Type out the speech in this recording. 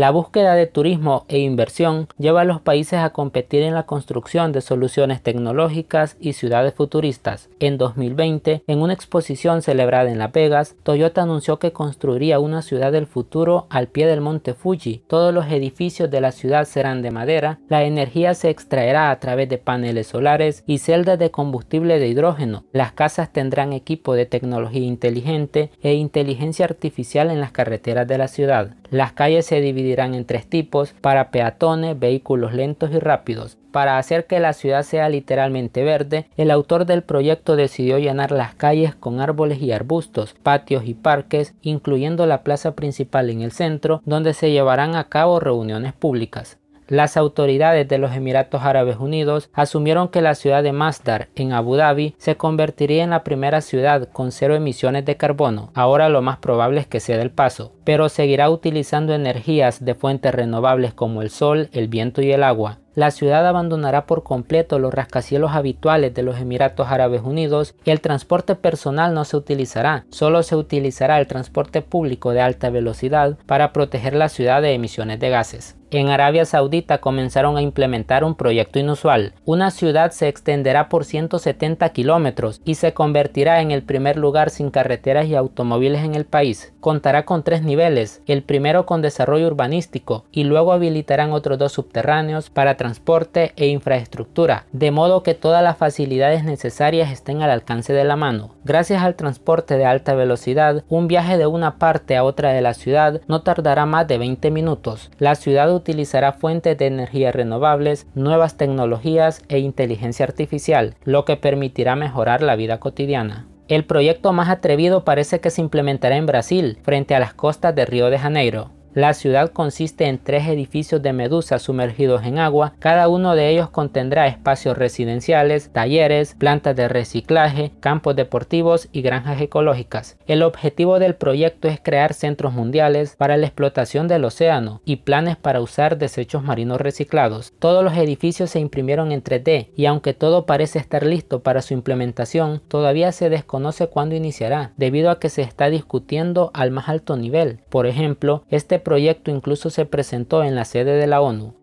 La búsqueda de turismo e inversión lleva a los países a competir en la construcción de soluciones tecnológicas y ciudades futuristas. En 2020, en una exposición celebrada en Las Vegas, Toyota anunció que construiría una ciudad del futuro al pie del monte Fuji. Todos los edificios de la ciudad serán de madera, la energía se extraerá a través de paneles solares y celdas de combustible de hidrógeno. Las casas tendrán equipo de tecnología inteligente e inteligencia artificial en las carreteras de la ciudad. Las calles se dividirán en tres tipos para peatones, vehículos lentos y rápidos. Para hacer que la ciudad sea literalmente verde, el autor del proyecto decidió llenar las calles con árboles y arbustos, patios y parques, incluyendo la plaza principal en el centro, donde se llevarán a cabo reuniones públicas. Las autoridades de los Emiratos Árabes Unidos asumieron que la ciudad de Masdar, en Abu Dhabi, se convertiría en la primera ciudad con cero emisiones de carbono. Ahora lo más probable es que sea el paso, pero seguirá utilizando energías de fuentes renovables como el sol, el viento y el agua. La ciudad abandonará por completo los rascacielos habituales de los Emiratos Árabes Unidos y el transporte personal no se utilizará, solo se utilizará el transporte público de alta velocidad para proteger la ciudad de emisiones de gases. En Arabia Saudita comenzaron a implementar un proyecto inusual. Una ciudad se extenderá por 170 kilómetros y se convertirá en el primer lugar sin carreteras y automóviles en el país. Contará con tres niveles, el primero con desarrollo urbanístico y luego habilitarán otros dos subterráneos para transporte e infraestructura, de modo que todas las facilidades necesarias estén al alcance de la mano. Gracias al transporte de alta velocidad, un viaje de una parte a otra de la ciudad no tardará más de 20 minutos. La ciudad utilizará fuentes de energía renovables, nuevas tecnologías e inteligencia artificial, lo que permitirá mejorar la vida cotidiana. El proyecto más atrevido parece que se implementará en Brasil, frente a las costas de Río de Janeiro. La ciudad consiste en tres edificios de medusa sumergidos en agua, cada uno de ellos contendrá espacios residenciales, talleres, plantas de reciclaje, campos deportivos y granjas ecológicas. El objetivo del proyecto es crear centros mundiales para la explotación del océano y planes para usar desechos marinos reciclados. Todos los edificios se imprimieron en 3D y aunque todo parece estar listo para su implementación, todavía se desconoce cuándo iniciará, debido a que se está discutiendo al más alto nivel. Por ejemplo, este proyecto incluso se presentó en la sede de la ONU,